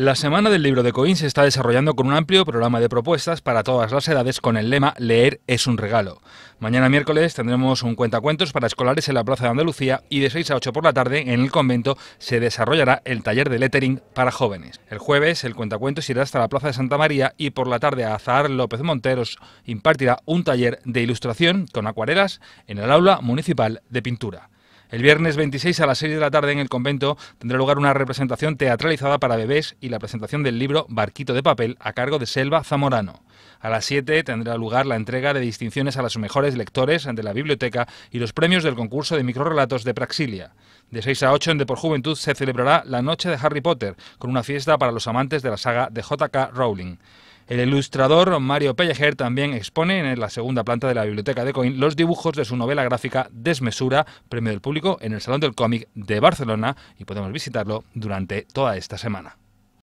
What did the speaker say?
La Semana del Libro de Coín se está desarrollando con un amplio programa de propuestas para todas las edades con el lema Leer es un regalo. Mañana miércoles tendremos un cuentacuentos para escolares en la Plaza de Andalucía y de 6 a 8 por la tarde en el convento se desarrollará el taller de lettering para jóvenes. El jueves el cuentacuentos irá hasta la Plaza de Santa María y por la tarde Azahar López Monteros impartirá un taller de ilustración con acuarelas en el aula municipal de pintura. El viernes 26 a las 6 de la tarde en el convento tendrá lugar una representación teatralizada para bebés y la presentación del libro Barquito de papel a cargo de Selva Zamorano. A las 7 tendrá lugar la entrega de distinciones a los mejores lectores ante la biblioteca y los premios del concurso de microrelatos de Praxilia. De 6 a 8 en Depor Juventud se celebrará la Noche de Harry Potter, con una fiesta para los amantes de la saga de J.K. Rowling. El ilustrador Mario Pelleger también expone en la segunda planta de la biblioteca de Coin los dibujos de su novela gráfica Desmesura, premio del público en el Salón del Cómic de Barcelona y podemos visitarlo durante toda esta semana.